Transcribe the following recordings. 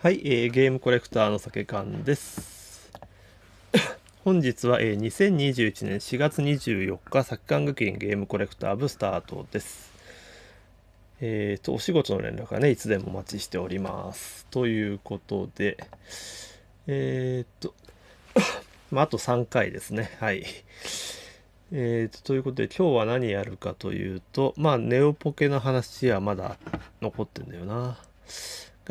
はい、えー、ゲームコレクターの酒缶です。本日は、えー、2021年4月24日、酒缶学院ゲームコレクター部スタートです。えっ、ー、と、お仕事の連絡はね、いつでもお待ちしております。ということで、えっ、ー、と、まあ、あと3回ですね。はい。えーとということで今日は何やるかというとまあネオポケの話はまだ残ってんだよな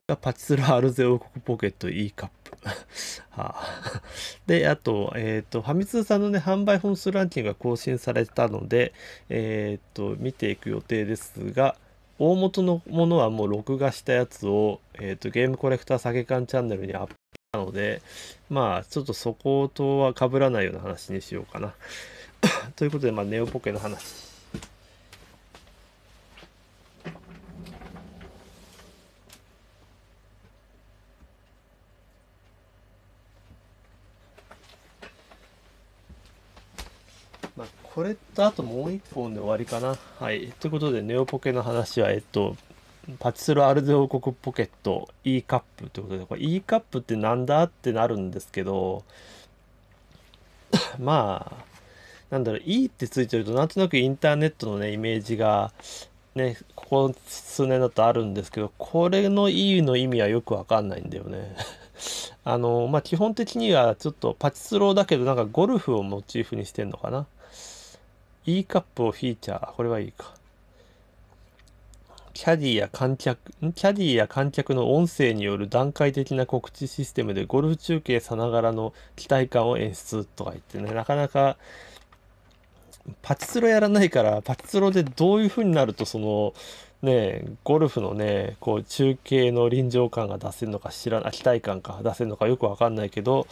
がパチスラアルゼ王国ポケット E カップ。はあ、で、あと、えっ、ー、と、ファミ通さんのね、販売本数ランキングが更新されたので、えっ、ー、と、見ていく予定ですが、大元のものはもう録画したやつを、えっ、ー、と、ゲームコレクター酒缶チャンネルにアップしたので、まあ、ちょっとそことは被らないような話にしようかな。ということで、まあ、ネオポケの話これとあともう一本で終わりかな。はい。ということで、ネオポケの話は、えっと、パチスロアルゼ王国ポケット E カップということで、これ E カップってなんだってなるんですけど、まあ、なんだろう、E ってついてると、なんとなくインターネットのね、イメージが、ね、ここ数年だとあるんですけど、これの E の意味はよくわかんないんだよね。あの、まあ、基本的にはちょっとパチスロだけど、なんかゴルフをモチーフにしてんのかな。E カップをフィーチャー。これはいいか。キャディや観客、キャディや観客の音声による段階的な告知システムでゴルフ中継さながらの期待感を演出とか言ってね、なかなかパチスロやらないから、パチスロでどういう風になるとその、ね、ゴルフのね、こう中継の臨場感が出せるのか知らない、期待感か出せるのかよくわかんないけど、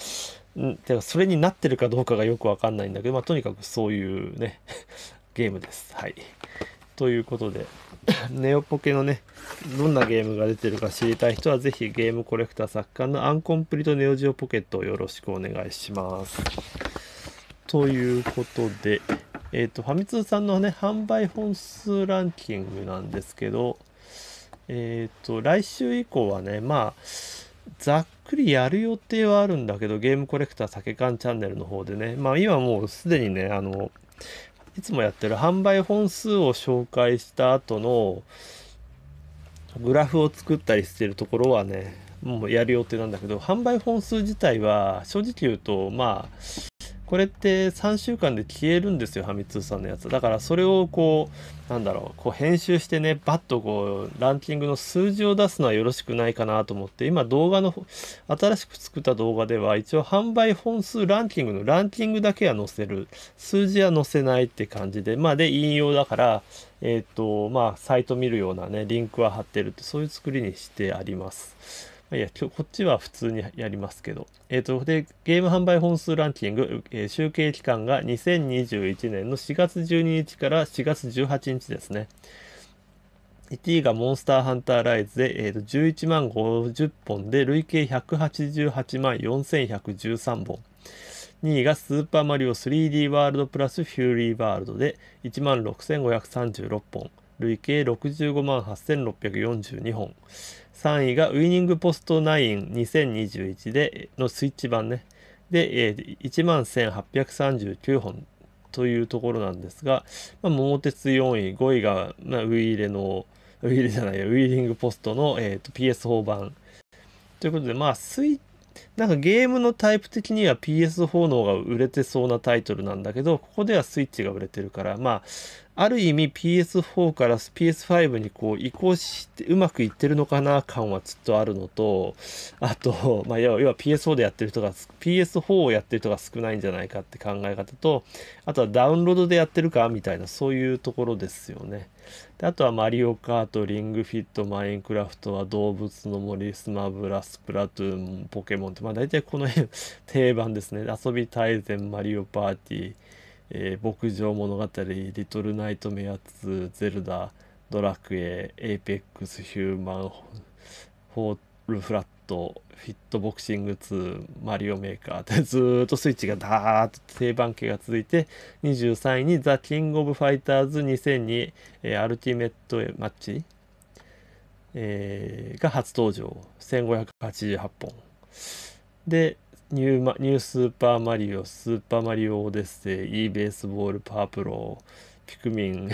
てかそれになってるかどうかがよくわかんないんだけど、まあ、とにかくそういうね、ゲームです。はい。ということで、ネオポケのね、どんなゲームが出てるか知りたい人は、ぜひゲームコレクター作家のアンコンプリートネオジオポケットをよろしくお願いします。ということで、えっ、ー、と、ファミ通さんのね、販売本数ランキングなんですけど、えっ、ー、と、来週以降はね、まあ、ざっくりやる予定はあるんだけど、ゲームコレクター酒缶チャンネルの方でね、まあ今もうすでにね、あの、いつもやってる販売本数を紹介した後のグラフを作ったりしてるところはね、もうやる予定なんだけど、販売本数自体は正直言うと、まあ、これって3週間で消えるんですよ、ハミツーさんのやつ。だからそれをこう、なんだろう、こう編集してね、バッとこう、ランキングの数字を出すのはよろしくないかなと思って、今動画の、新しく作った動画では、一応販売本数ランキングのランキングだけは載せる。数字は載せないって感じで、まあで、引用だから、えっ、ー、と、まあ、サイト見るようなね、リンクは貼ってるって、そういう作りにしてあります。いや、こっちは普通にやりますけど。えっ、ー、と、で、ゲーム販売本数ランキング、えー、集計期間が2021年の4月12日から4月18日ですね。1位がモンスターハンターライズで、えー、と11万50本で累計188万4113本。2位がスーパーマリオ 3D ワールドプラスフューリーワールドで1万6536本。累計65万8642本。3位がウイニングポスト92021でのスイッチ版ね。で、えー、11,839本というところなんですが、まあ、桃鉄4位、5位が、まあ、ウイーレの、ウーレじゃないウィーリングポストの、えーと PS4 版。ということで、まあ、スイなんかゲームのタイプ的には PS4 の方が売れてそうなタイトルなんだけど、ここではスイッチが売れてるから、まあ、ある意味 PS4 から PS5 にこう移行してうまくいってるのかな感はずっとあるのとあと、まあ、要は PS4 でやってる人が PS4 をやってる人が少ないんじゃないかって考え方とあとはダウンロードでやってるかみたいなそういうところですよねであとはマリオカートリングフィットマインクラフトは動物の森スマブラスプラトゥーンポケモンってまあ大体この辺定番ですね遊び大全マリオパーティーえー、牧場物語、リトルナイトメア2、ゼルダ、ドラクエ、エイペックス、ヒューマン、フォールフラット、フィットボクシング2、マリオメーカーってずーっとスイッチがダーッと定番系が続いて、23位にザ・キング・オブ・ファイターズ2002、えー、アルティメットマッチ、えー、が初登場、1588本。で、ニューマニュースーパーマリオ、スーパーマリオオデッセイ、e ベースボールパープロ、ピクミン、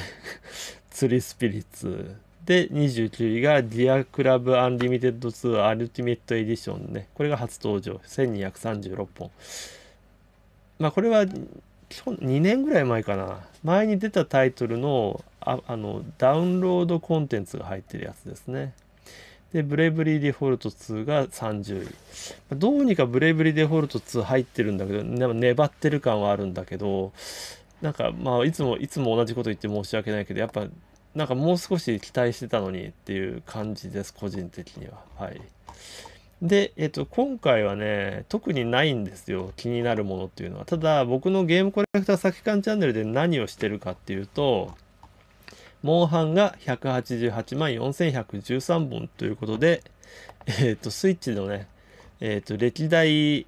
釣 りスピリッツ。で、29位がディアクラブアンリミテッド2アルティメットエディションね。これが初登場。1236本。まあこれは2年ぐらい前かな。前に出たタイトルのああのダウンロードコンテンツが入ってるやつですね。で、ブレイブリーデフォルト2が30位。どうにかブレイブリーデフォルト2入ってるんだけど、粘ってる感はあるんだけど、なんかまあ、いつも、いつも同じこと言って申し訳ないけど、やっぱ、なんかもう少し期待してたのにっていう感じです、個人的には。はい。で、えっと、今回はね、特にないんですよ、気になるものっていうのは。ただ、僕のゲームコレクター先間チャンネルで何をしてるかっていうと、モンハンが188万4113本ということで、えっ、ー、と、スイッチのね、えっ、ー、と、歴代、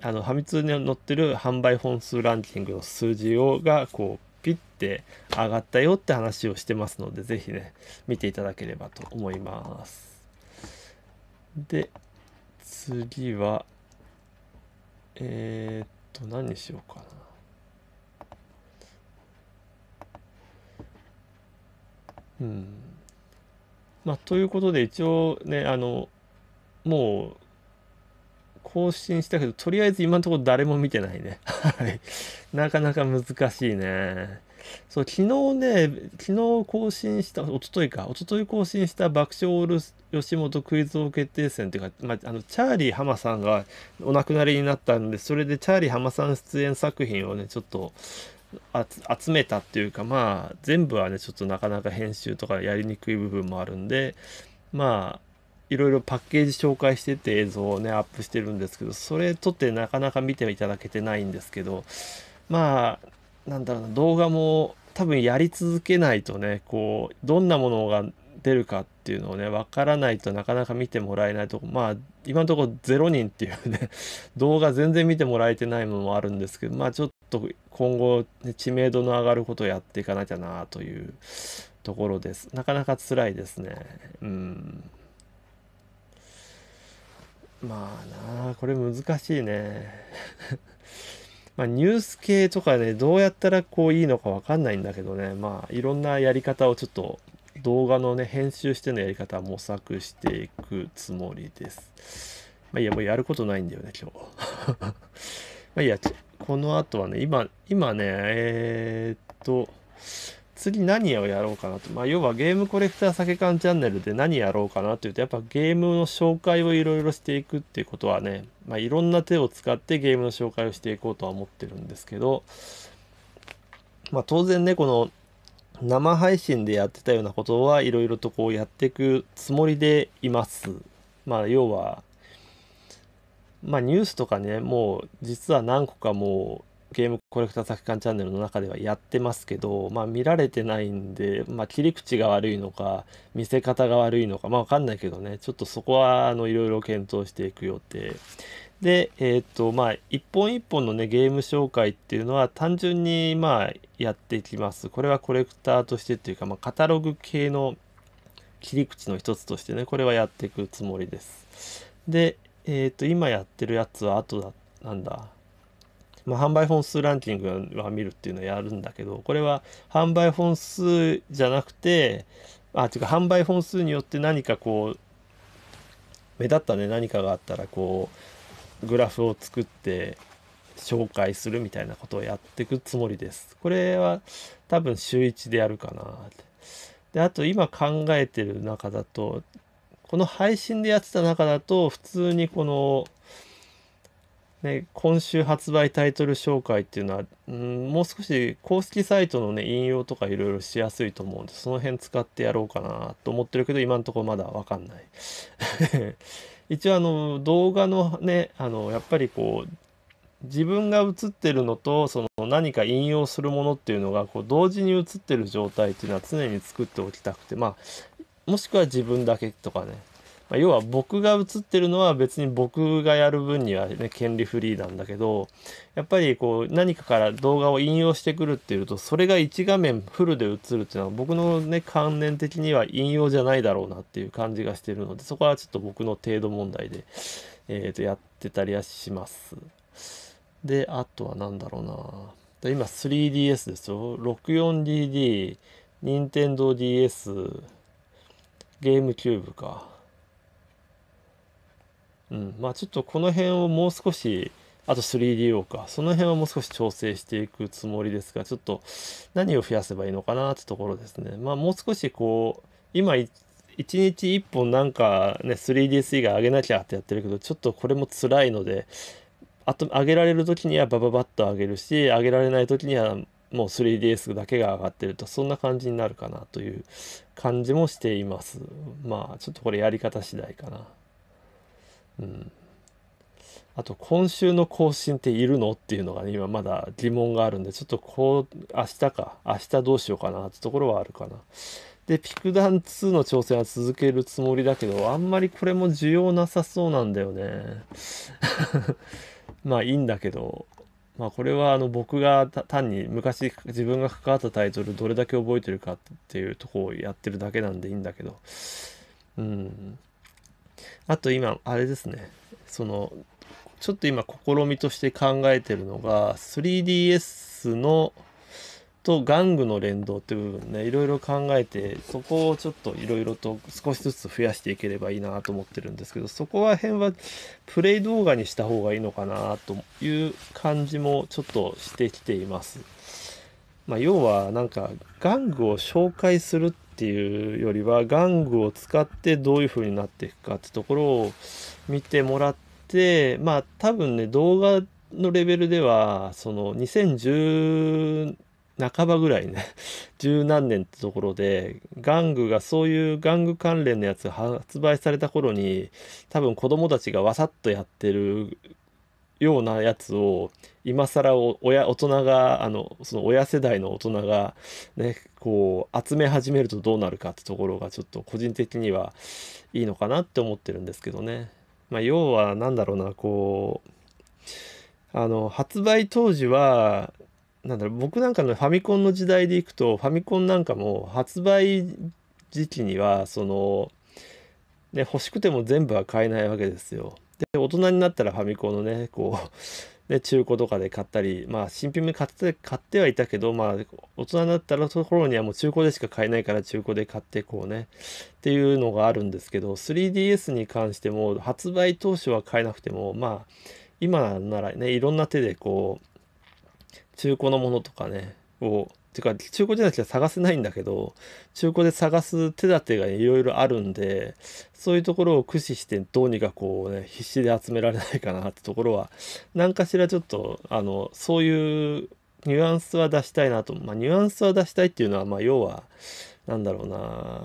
あの、ファミ通に載ってる販売本数ランキングの数字をが、こう、ピッて上がったよって話をしてますので、ぜひね、見ていただければと思います。で、次は、えっ、ー、と、何にしようかな。まあ、ということで一応ねあのもう更新したけどとりあえず今のところ誰も見てないね。はい。なかなか難しいね。そう昨日ね昨日更新したおとといかおととい更新した爆笑オール吉本クイズ王決定戦っていうか、まあ、あのチャーリー浜さんがお亡くなりになったんでそれでチャーリー浜さん出演作品をねちょっと集めたっていうかまあ全部はねちょっとなかなか編集とかやりにくい部分もあるんでまあいろいろパッケージ紹介してて映像をねアップしてるんですけどそれ撮ってなかなか見ていただけてないんですけどまあなんだろうな動画も多分やり続けないとねこうどんなものが出るかっていうのをね、わからないとなかなか見てもらえないとこ、まあ、今のところ0人っていうね、動画全然見てもらえてないものもあるんですけど、まあちょっと今後、ね、知名度の上がることをやっていかなきゃなというところです。なかなか辛いですね。うん。まあなあ、これ難しいね。まあ、ニュース系とかね、どうやったらこういいのかわかんないんだけどね、まあ、いろんなやり方をちょっと動画のね、編集してのやり方は模索していくつもりです。まあいや、もうやることないんだよね、今日。まあいや、この後はね、今、今ね、えー、っと、次何をやろうかなと。まあ、要はゲームコレクター酒缶チャンネルで何やろうかなというと、やっぱゲームの紹介をいろいろしていくっていうことはね、まあ、いろんな手を使ってゲームの紹介をしていこうとは思ってるんですけど、まあ、当然ね、この生配信でやってたようなことはいろいろとこうやっていくつもりでいます。まあ要は、まあニュースとかね、もう実は何個かもうゲームコレクター作家チャンネルの中ではやってますけど、まあ見られてないんで、まあ切り口が悪いのか、見せ方が悪いのか、まあわかんないけどね、ちょっとそこはあのいろいろ検討していく予定で、えっ、ー、と、まあ、一本一本のね、ゲーム紹介っていうのは単純に、まあ、やっていきます。これはコレクターとしてっていうか、まあ、カタログ系の切り口の一つとしてね、これはやっていくつもりです。で、えっ、ー、と、今やってるやつは、あとだ、なんだ、まあ、販売本数ランキングは見るっていうのはやるんだけど、これは販売本数じゃなくて、あ、ていうか販売本数によって何かこう、目立ったね、何かがあったら、こう、グラフを作って紹介するみたいなことをやっていくつもりです。これは多分週1でやるかなって。で、あと今考えてる中だと、この配信でやってた中だと、普通にこのね、今週発売タイトル紹介っていうのは、うん、もう少し公式サイトのね、引用とかいろいろしやすいと思うんで、その辺使ってやろうかなと思ってるけど、今のところまだわかんない。一応あの、動画のね、あの、やっぱりこう、自分が映ってるのとその何か引用するものっていうのがこう同時に映ってる状態っていうのは常に作っておきたくてまあもしくは自分だけとかねまあ、要は僕が映ってるのは別に僕がやる分にはね、権利フリーなんだけど、やっぱりこう何かから動画を引用してくるっていうと、それが1画面フルで映るっていうのは僕のね、観念的には引用じゃないだろうなっていう感じがしてるので、そこはちょっと僕の程度問題で、えっ、ー、と、やってたりはします。で、あとは何だろうな今 3DS ですよ。64DD、Nintendo DS、ゲームキューブか。うん、まあちょっとこの辺をもう少し、あと 3DO か、その辺はもう少し調整していくつもりですが、ちょっと何を増やせばいいのかなってところですね。まあもう少しこう、今1日1本なんかね、3DS 以外上げなきゃってやってるけど、ちょっとこれも辛いので、あと上げられる時にはバババッと上げるし、上げられない時にはもう 3DS だけが上がってるとそんな感じになるかなという感じもしていますまあちょっとこれやり方次第かなあと今週の更新っているのっていうのが、ね、今まだ疑問があるんでちょっとこう明日か明日どうしようかなってところはあるかなでピクダン2の挑戦は続けるつもりだけどあんまりこれも需要なさそうなんだよね まあいいんだけどまあこれはあの僕が単に昔自分が関わったタイトルどれだけ覚えてるかっていうとこをやってるだけなんでいいんだけどうんあと今あれですねそのちょっと今試みとして考えてるのが 3DS のと玩具の連動っていう部分ねいろいろ考えてそこをちょっといろいろと少しずつ増やしていければいいなと思ってるんですけどそこら辺はプレイ動画にした方がいいのかなという感じもちょっとしてきています。まあ、要はなんか玩具を紹介するっていうよりは玩具を使ってどういう風になっていくかってところを見てもらってまあ多分ね動画のレベルではその2010半ばぐらいね 十何年ってところで玩具がそういう玩具関連のやつが発売された頃に多分子供たちがわさっとやってるようなやつを今更親大人があのその親世代の大人がねこう集め始めるとどうなるかってところがちょっと個人的にはいいのかなって思ってるんですけどね。まあ、要は何だろうなこうあの発売当時はなんだろう僕なんかのファミコンの時代でいくとファミコンなんかも発売時期にはその、ね、欲しくても全部は買えないわけですよ。で大人になったらファミコンのねこうで中古とかで買ったり、まあ、新品も買って買ってはいたけど、まあ、大人になったらところにはもう中古でしか買えないから中古で買ってこうねっていうのがあるんですけど 3DS に関しても発売当初は買えなくてもまあ今ならねいろんな手でこう中古のものとかねをてか中古じゃなくて探せないんだけど中古で探す手立てがいろいろあるんでそういうところを駆使してどうにかこうね必死で集められないかなってところは何かしらちょっとあのそういうニュアンスは出したいなとまあニュアンスは出したいっていうのはまあ要はなんだろう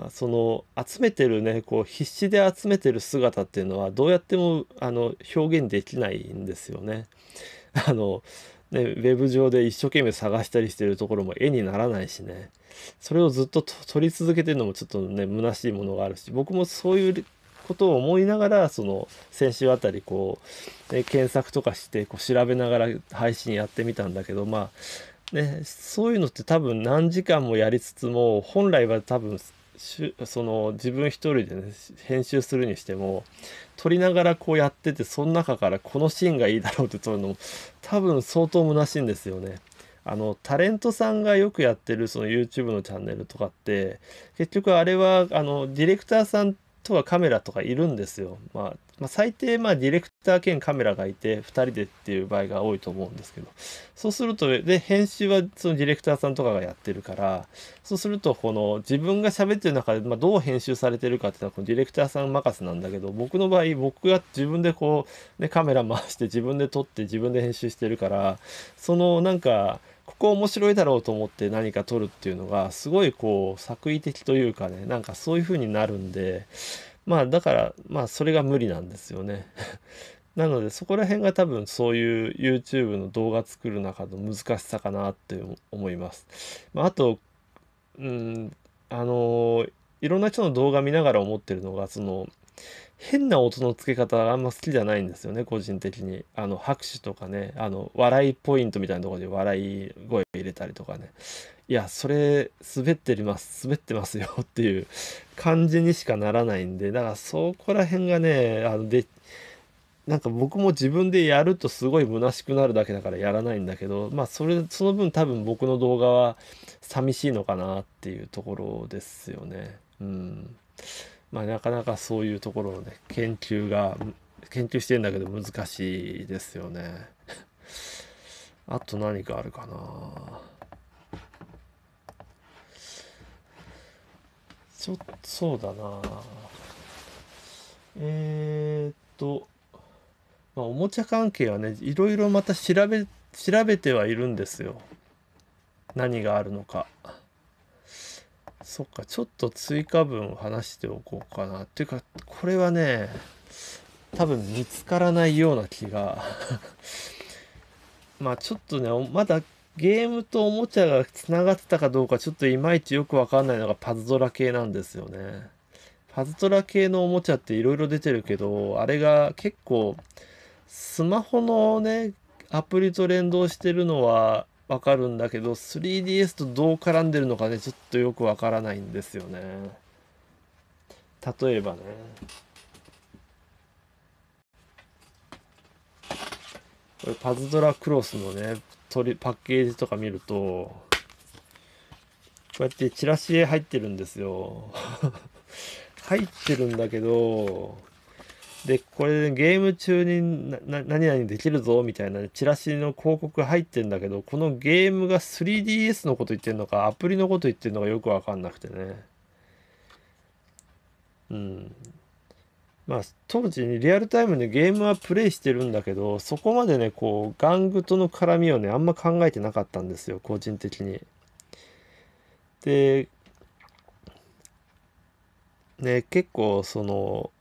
なその集めてるねこう必死で集めてる姿っていうのはどうやってもあの表現できないんですよね。あのね、ウェブ上で一生懸命探したりしてるところも絵にならないしね、それをずっと撮り続けてるのもちょっとね、虚しいものがあるし、僕もそういうことを思いながら、その、先週あたりこう、ね、検索とかして、こう調べながら配信やってみたんだけど、まあ、ね、そういうのって多分何時間もやりつつも本来は多分その自分一人でね編集するにしても撮りながらこうやっててその中からこのシーンがいいだろうって撮るのも多分相当虚しいんですよね。あのタレントさんがよくやってるその YouTube のチャンネルとかって結局あれはあのディレクターさんとかカメラとかいるんですよ。まあ、まあ、最低まあディレクター兼カメラがいて2人でっていう場合が多いと思うんですけどそうするとで編集はそのディレクターさんとかがやってるからそうするとこの自分が喋ってる中で、まあ、どう編集されてるかっていうのはこのディレクターさん任せなんだけど僕の場合僕が自分でこう、ね、カメラ回して自分で撮って自分で編集してるからそのなんかここ面白いだろうと思って何か撮るっていうのがすごいこう作為的というかねなんかそういう風になるんでまあだからまあそれが無理なんですよね なのでそこら辺が多分そういう YouTube の動画作る中の難しさかなって思います。まあ、あと、うん、あのいろんな人の動画見ながら思ってるのがその変な音のつけ方があんま好きじゃないんですよね個人的にあの拍手とかねあの笑いポイントみたいなところで笑い声入れたりとかねいやそれ滑ってます滑ってますよ っていう感じにしかならないんでだからそこら辺がねあのでなんか僕も自分でやるとすごい虚しくなるだけだからやらないんだけどまあそれその分多分僕の動画は寂しいのかなっていうところですよねうん。まあ、なかなかそういうところのね研究が研究してんだけど難しいですよね あと何かあるかなちょっとそうだなえー、っとまあおもちゃ関係はねいろいろまた調べ調べてはいるんですよ何があるのか。そっか、ちょっと追加分を話しておこうかな。っていうか、これはね、多分見つからないような気が。まあちょっとね、まだゲームとおもちゃがつながってたかどうかちょっといまいちよくわかんないのがパズドラ系なんですよね。パズドラ系のおもちゃっていろいろ出てるけど、あれが結構スマホのね、アプリと連動してるのはわかるんだけど 3DS とどう絡んでるのかねちょっとよくわからないんですよね例えばねこれパズドラクロスのねパッケージとか見るとこうやってチラシ絵入ってるんですよ 入ってるんだけどで、これゲーム中にな何々できるぞみたいな、ね、チラシの広告入ってんだけど、このゲームが 3DS のこと言ってるのか、アプリのこと言ってるのかよくわかんなくてね。うん。まあ、当時にリアルタイムでゲームはプレイしてるんだけど、そこまでね、こう、玩具との絡みをね、あんま考えてなかったんですよ、個人的に。で、ね、結構、その、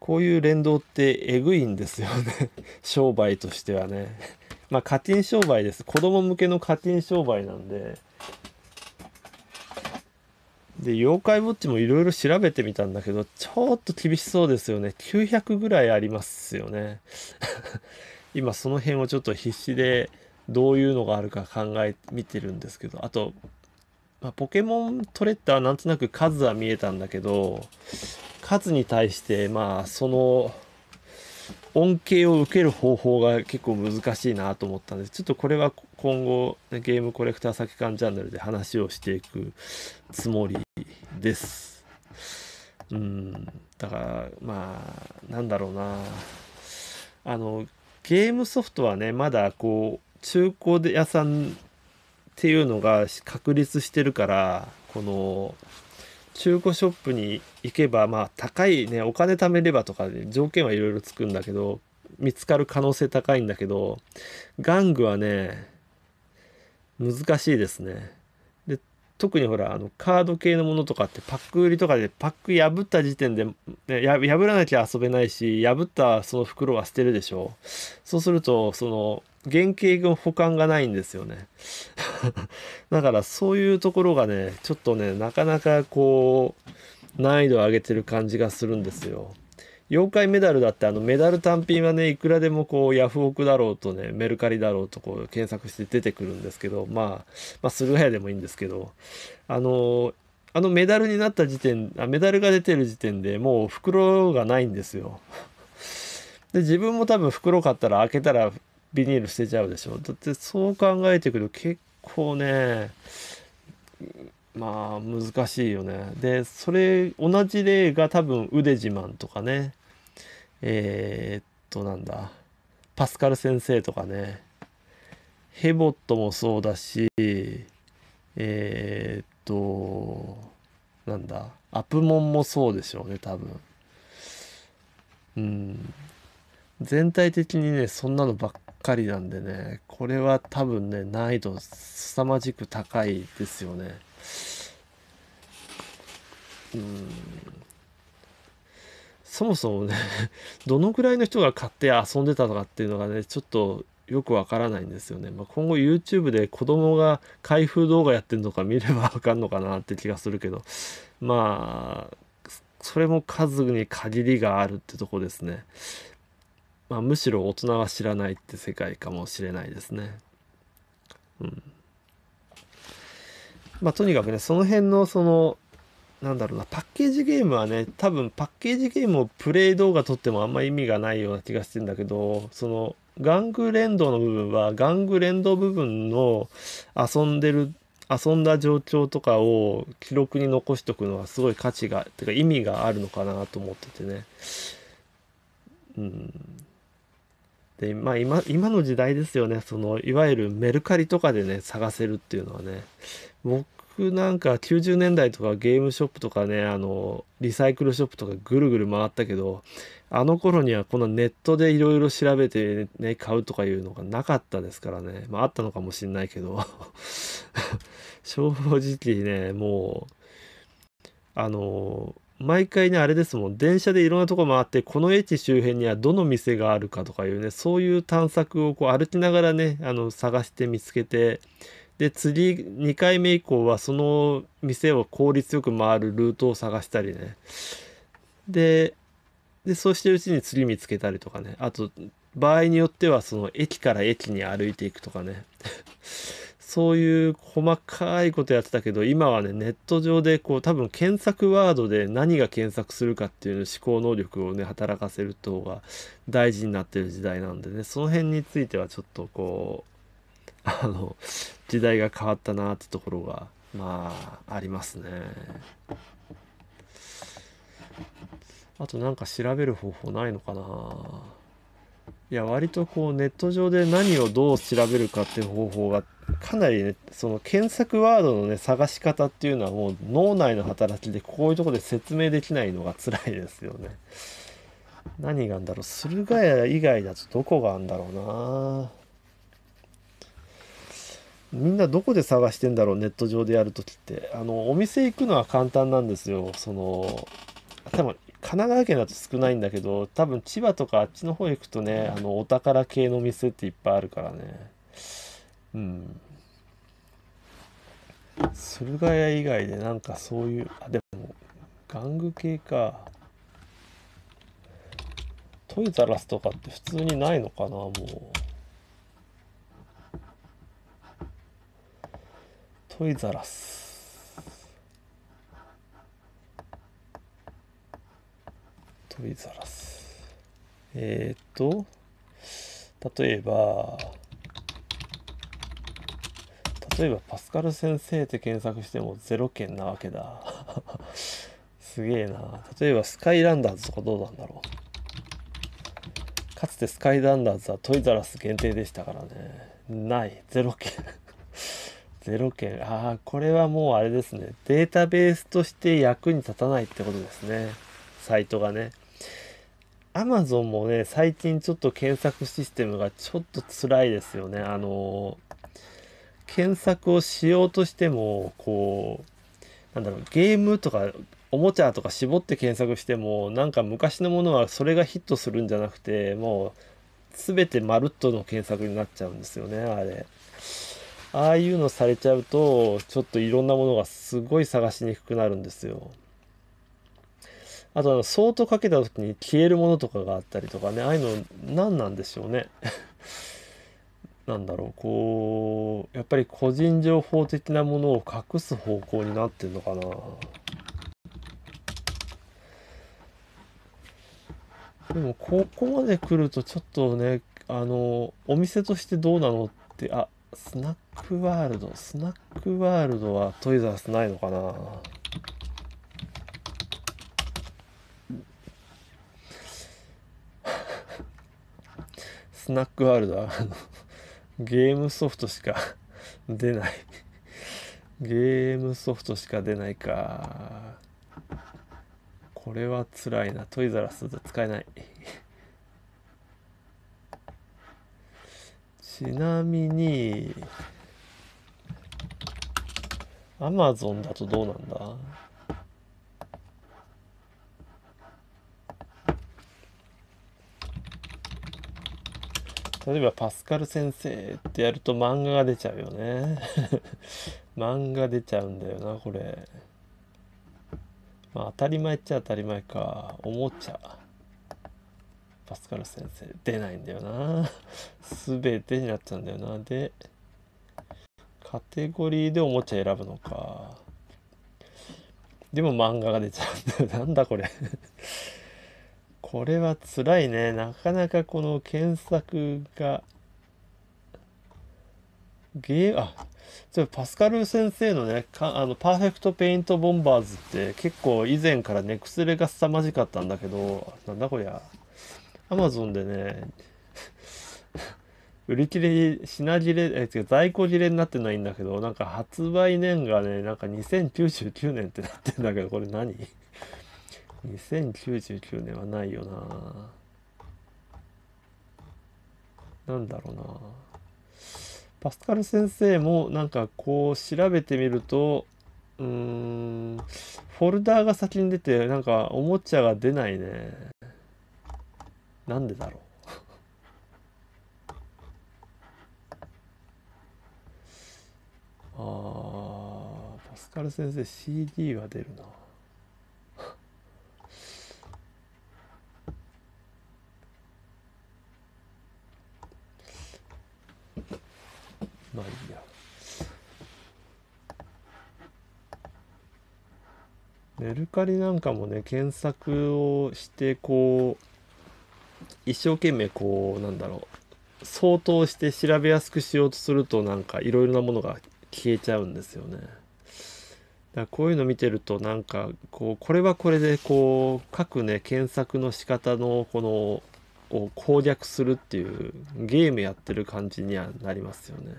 こういう連動ってえぐいんですよね 商売としてはねまあ課金商売です子供向けの課金商売なんでで妖怪ウォッチもいろいろ調べてみたんだけどちょっと厳しそうですよね900ぐらいありますよね 今その辺をちょっと必死でどういうのがあるか考え見てるんですけどあとまあ、ポケモントレッダーなんとなく数は見えたんだけど数に対してまあその恩恵を受ける方法が結構難しいなと思ったんでちょっとこれは今後ゲームコレクター先館チャンネルで話をしていくつもりです。うんだからまあなんだろうなあのゲームソフトはねまだこう中古屋さんっていうのが確立してるからこの中古ショップに行けばまあ高いねお金貯めればとか条件はいろいろつくんだけど見つかる可能性高いんだけど玩具はね難しいですね。特にほらあのカード系のものとかってパック売りとかでパック破った時点で、ね、破らなきゃ遊べないし破ったその袋は捨てるでしょそうするとその原型の保管がないんですよね だからそういうところがねちょっとねなかなかこう難易度を上げてる感じがするんですよ妖怪メダルだってあのメダル単品はねいくらでもこうヤフオクだろうとねメルカリだろうとこう検索して出てくるんですけど、まあ、まあ駿河屋でもいいんですけどあのあのメダルになった時点あメダルが出てる時点でもう袋がないんですよ。で自分も多分袋買ったら開けたらビニール捨てちゃうでしょ。だってそう考えてくると結構ねまあ難しいよね。でそれ同じ例が多分腕自慢とかねえー、っと、なんだ、パスカル先生とかね、ヘボットもそうだし、えー、っと、なんだ、アプモンもそうでしょうね、多分。うん。全体的にね、そんなのばっかりなんでね、これは多分ね、難易度凄まじく高いですよね。うん。そもそもね どのくらいの人が買って遊んでたとかっていうのがね、ちょっとよくわからないんですよね。まあ、今後 YouTube で子供が開封動画やってるのか見ればわかるのかなって気がするけど、まあ、それも数に限りがあるってとこですね。まあ、むしろ大人は知らないって世界かもしれないですね。うん。まあ、とにかくね、その辺のその、なんだろうな、パッケージゲームはね、多分パッケージゲームをプレイ動画撮ってもあんま意味がないような気がしてんだけど、その、玩具連動の部分は、玩具連動部分の遊んでる、遊んだ状況とかを記録に残しとくのはすごい価値が、てか意味があるのかなと思っててね。うん。で、まあ今、今の時代ですよね、その、いわゆるメルカリとかでね、探せるっていうのはね、僕なんか90年代とかゲームショップとかねあのリサイクルショップとかぐるぐる回ったけどあの頃にはこのネットでいろいろ調べてね買うとかいうのがなかったですからねまああったのかもしんないけど 正直ねもうあの毎回ねあれですもん電車でいろんなとこ回ってこの駅周辺にはどの店があるかとかいうねそういう探索をこう歩きながらねあの探して見つけてで次2回目以降はその店を効率よく回るルートを探したりねででそうしてるうちに釣り見つけたりとかねあと場合によってはその駅から駅に歩いていくとかね そういう細かいことやってたけど今はねネット上でこう多分検索ワードで何が検索するかっていう思考能力をね働かせる方が大事になってる時代なんでねその辺についてはちょっとこうあの時代が変わったなってところがまあありますねあとなんか調べる方法ないのかないや割とこうネット上で何をどう調べるかっていう方法がかなりねその検索ワードのね探し方っていうのはもう脳内の働きでこういうとこで説明できないのが辛いですよね何があんだろう駿河屋以外だとどこがあんだろうなみんなどこで探してんだろうネット上でやるときってあのお店行くのは簡単なんですよその多分神奈川県だと少ないんだけど多分千葉とかあっちの方行くとねあのお宝系の店っていっぱいあるからねうん駿河屋以外でなんかそういうあでも玩具系かトイザラスとかって普通にないのかなもうトイザラストイザラスえっ、と例えば例えばパスカル先生って検索しても0件なわけだ すげえな例えばスカイランダーズとかどうなんだろうかつてスカイランダーズはトイザラス限定でしたからね。ない。ゼロ件0件。ああ、これはもうあれですね。データベースとして役に立たないってことですね。サイトがね。Amazon もね、最近ちょっと検索システムがちょっと辛いですよね。あのー、検索をしようとしても、こう、なんだろう、ゲームとか、おもちゃとか絞って検索しても、なんか昔のものはそれがヒットするんじゃなくて、もう、全てまるっとの検索になっちゃうんですよね、あれ。ああいうのされちゃうと、ちょっといろんなものがすごい探しにくくなるんですよ。あとあの、かけた時に消えるものとかがあったりとかね、ああいうの何なんでしょうね。なんだろう、こう、やっぱり個人情報的なものを隠す方向になってるのかな。でも、ここまで来るとちょっとね、あの、お店としてどうなのって、あ、スナックワールド、スナックワールドはトイザースないのかなスナックワールドはあのゲームソフトしか出ないゲームソフトしか出ないかこれは辛いなトイザラス使えないちなみにアマゾンだとどうなんだ例えばパスカル先生ってやると漫画が出ちゃうよね 漫画出ちゃうんだよなこれまあ当たり前っちゃ当たり前かおもちゃパスカル先生出ないんだよな 全てになっちゃうんだよなでカテゴリーでおもちゃ選ぶのか。でも漫画が出ちゃうんだよ。なんだこれ これは辛いね。なかなかこの検索が。ゲーあ、っう、パスカル先生のね、かあのパーフェクトペイントボンバーズって結構以前からね、くすれが凄まじかったんだけど、なんだこりゃ。アマゾンでね、売り切れ品切れえ在庫切れになってないんだけどなんか発売年がねなんか2099年ってなってんだけどこれ何2099年はないよななんだろうなパスカル先生もなんかこう調べてみるとうーんフォルダーが先に出てなんかおもちゃが出ないねなんでだろうあパスカル先生 CD は出るなまあいいやメルカリなんかもね検索をしてこう一生懸命こうなんだろう相当して調べやすくしようとするとなんかいろいろなものが消えちゃうんですよね。だこういうの見てるとなんかこうこれはこれでこう各ね検索の仕方のこのを攻略するっていうゲームやってる感じにはなりますよね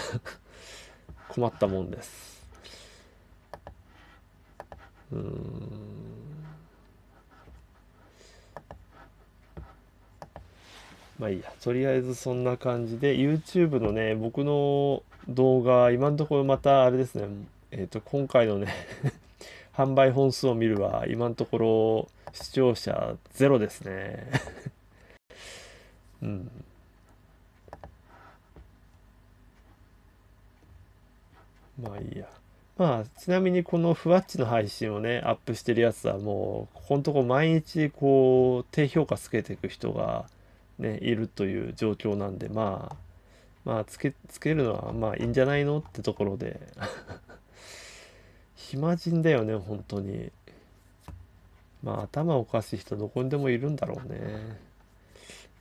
困ったもんですうんまあいいやとりあえずそんな感じで YouTube のね僕の動画、今のところまたあれですね、えっ、ー、と、今回のね 販売本数を見るは、今のところ視聴者ゼロですね うん。まあいいや。まあ、ちなみにこのふわっちの配信をね、アップしてるやつはもう、ここのとこ毎日こう、低評価つけていく人がね、いるという状況なんで、まあ、まあつけつけるのはまあいいんじゃないのってところで 暇人だよね本当にまあ頭おかしい人どこにでもいるんだろうね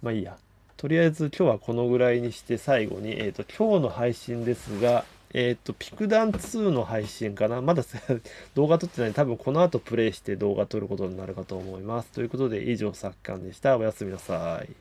まあいいやとりあえず今日はこのぐらいにして最後に、えっ、ー、と今日の配信ですがえっ、ー、とピクダン2の配信かなまだ 動画撮ってない多分この後プレイして動画撮ることになるかと思いますということで以上作家でしたおやすみなさい